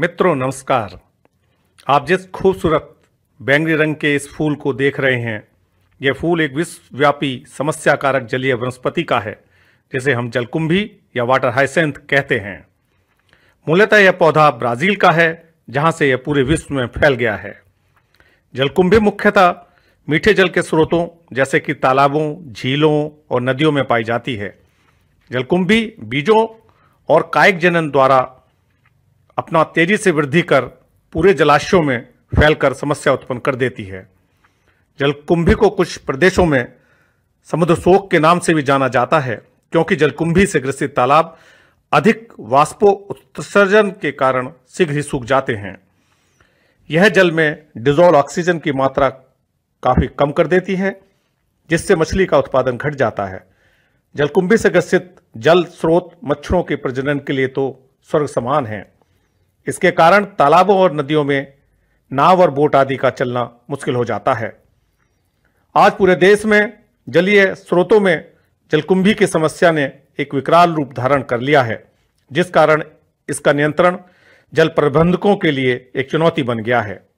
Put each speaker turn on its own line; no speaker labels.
मित्रों नमस्कार आप जिस खूबसूरत बैंगनी रंग के इस फूल को देख रहे हैं यह फूल एक विश्वव्यापी समस्या कारक जलीय वनस्पति का है जिसे हम जलकुंभी या वाटर हाइसेंथ कहते हैं मूलतः यह पौधा ब्राज़ील का है जहां से यह पूरे विश्व में फैल गया है जलकुंभी मुख्यतः मीठे जल के स्रोतों जैसे कि तालाबों झीलों और नदियों में पाई जाती है जलकुंभी बीजों और कायक जनन द्वारा अपना तेजी से वृद्धि कर पूरे जलाशयों में फैलकर समस्या उत्पन्न कर देती है जलकुंभी को कुछ प्रदेशों में समुद्र शोक के नाम से भी जाना जाता है क्योंकि जलकुंभी से ग्रसित तालाब अधिक वाष्पो उत्सर्जन के कारण शीघ्र ही सूख जाते हैं यह जल में डिजोल्व ऑक्सीजन की मात्रा काफ़ी कम कर देती है जिससे मछली का उत्पादन घट जाता है जलकुंभी से ग्रसित जल स्रोत मच्छरों के प्रजनन के लिए तो स्वर्ग समान हैं इसके कारण तालाबों और नदियों में नाव और बोट आदि का चलना मुश्किल हो जाता है आज पूरे देश में जलीय स्रोतों में जलकुंभी की समस्या ने एक विकराल रूप धारण कर लिया है जिस कारण इसका नियंत्रण जल प्रबंधकों के लिए एक चुनौती बन गया है